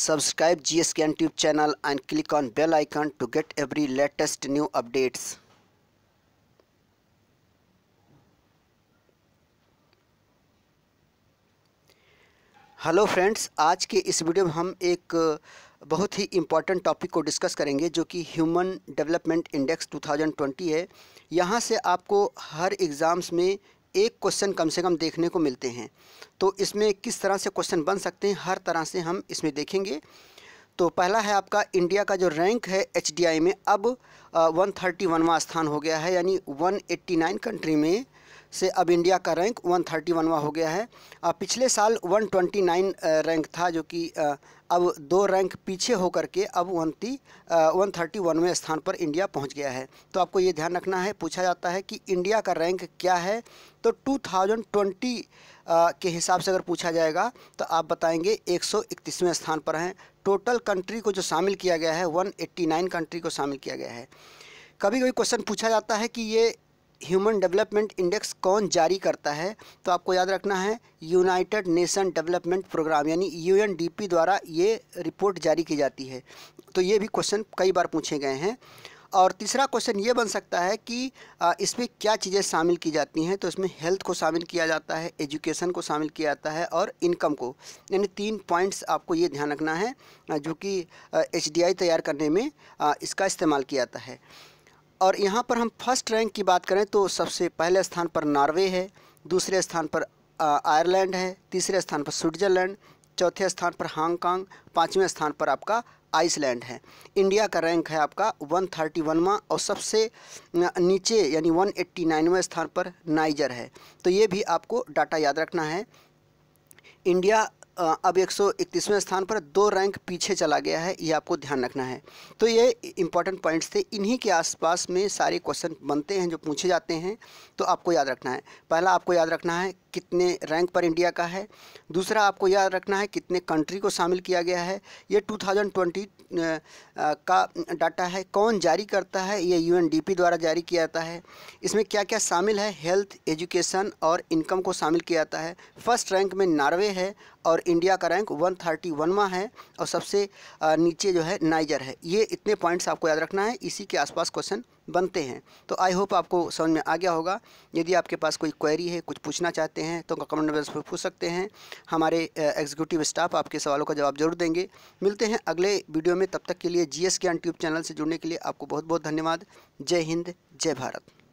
Subscribe N tube channel and click on bell icon to get every latest new updates. Hello friends आज के इस वीडियो में हम एक बहुत ही इम्पॉर्टेंट टॉपिक को डिस्कस करेंगे जो कि ह्यूमन डेवलपमेंट इंडेक्स 2020 है यहाँ से आपको हर एग्ज़ाम्स में एक क्वेश्चन कम से कम देखने को मिलते हैं तो इसमें किस तरह से क्वेश्चन बन सकते हैं हर तरह से हम इसमें देखेंगे तो पहला है आपका इंडिया का जो रैंक है एच में अब वन थर्टी स्थान हो गया है यानी 189 कंट्री में से अब इंडिया का रैंक 131वां हो गया है पिछले साल 129 रैंक था जो कि अब दो रैंक पीछे होकर के अब उनती वन थर्टी वनवें स्थान पर इंडिया पहुंच गया है तो आपको ये ध्यान रखना है पूछा जाता है कि इंडिया का रैंक क्या है तो 2020 ट्वेंटी के हिसाब से अगर पूछा जाएगा तो आप बताएंगे 131वें स्थान पर हैं टोटल कंट्री को जो शामिल किया गया है 189 कंट्री को शामिल किया गया है कभी कभी क्वेश्चन पूछा जाता है कि ये ह्यूमन डेवलपमेंट इंडेक्स कौन जारी करता है तो आपको याद रखना है यूनाइटेड नेशन डेवलपमेंट प्रोग्राम यानी यूएनडीपी द्वारा ये रिपोर्ट जारी की जाती है तो ये भी क्वेश्चन कई बार पूछे गए हैं और तीसरा क्वेश्चन ये बन सकता है कि इसमें क्या चीज़ें शामिल की जाती हैं तो इसमें हेल्थ को शामिल किया जाता है एजुकेशन को शामिल किया जाता है और इनकम को यानी तीन पॉइंट्स आपको ये ध्यान रखना है जो कि एच तैयार करने में इसका इस्तेमाल किया जाता है और यहाँ पर हम फर्स्ट रैंक की बात करें तो सबसे पहले स्थान पर नॉर्वे है दूसरे स्थान पर आयरलैंड है तीसरे स्थान पर स्विट्ज़रलैंड चौथे स्थान पर हांगकांग पाँचवें स्थान पर आपका आइसलैंड है इंडिया का रैंक है आपका वन थर्टी वनवा और सबसे नीचे यानी वन एट्टी नाइनवें स्थान पर नाइजर है तो ये भी आपको डाटा याद रखना है इंडिया अब 131वें स्थान पर दो रैंक पीछे चला गया है ये आपको ध्यान रखना है तो ये इंपॉर्टेंट पॉइंट्स थे इन्हीं के आसपास में सारे क्वेश्चन बनते हैं जो पूछे जाते हैं तो आपको याद रखना है पहला आपको याद रखना है कितने रैंक पर इंडिया का है दूसरा आपको याद रखना है कितने कंट्री को शामिल किया गया है ये 2020 का डाटा है कौन जारी करता है ये यूएनडीपी द्वारा जारी किया जाता है इसमें क्या क्या शामिल है हेल्थ एजुकेशन और इनकम को शामिल किया जाता है फर्स्ट रैंक में नार्वे है और इंडिया का रैंक वन थर्टी वनवा है और सबसे नीचे जो है नाइजर है ये इतने पॉइंट्स आपको याद रखना है इसी के आसपास क्वेश्चन बनते हैं तो आई होप आपको समझ में आ गया होगा यदि आपके पास कोई क्वेरी है कुछ पूछना चाहते हैं तो कमेंट बॉक्स पर पूछ सकते हैं हमारे एग्जीक्यूटिव स्टाफ आपके सवालों का जवाब जरूर देंगे मिलते हैं अगले वीडियो में तब तक के लिए G S Gyan tube channel से जुड़ने के लिए आपको बहुत बहुत धन्यवाद जय हिंद जय भारत